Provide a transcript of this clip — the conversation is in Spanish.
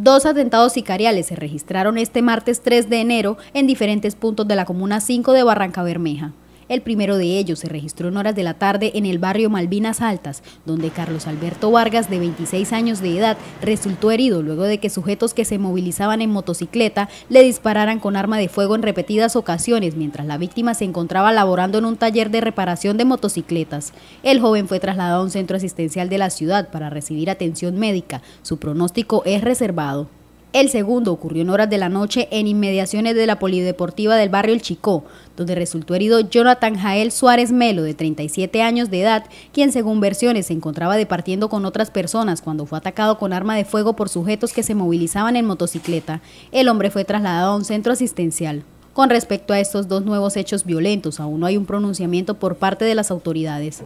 Dos atentados sicariales se registraron este martes 3 de enero en diferentes puntos de la Comuna 5 de Barranca Bermeja. El primero de ellos se registró en horas de la tarde en el barrio Malvinas Altas, donde Carlos Alberto Vargas, de 26 años de edad, resultó herido luego de que sujetos que se movilizaban en motocicleta le dispararan con arma de fuego en repetidas ocasiones mientras la víctima se encontraba laborando en un taller de reparación de motocicletas. El joven fue trasladado a un centro asistencial de la ciudad para recibir atención médica. Su pronóstico es reservado. El segundo ocurrió en horas de la noche en inmediaciones de la Polideportiva del barrio El Chicó, donde resultó herido Jonathan Jael Suárez Melo, de 37 años de edad, quien según versiones se encontraba departiendo con otras personas cuando fue atacado con arma de fuego por sujetos que se movilizaban en motocicleta. El hombre fue trasladado a un centro asistencial. Con respecto a estos dos nuevos hechos violentos, aún no hay un pronunciamiento por parte de las autoridades.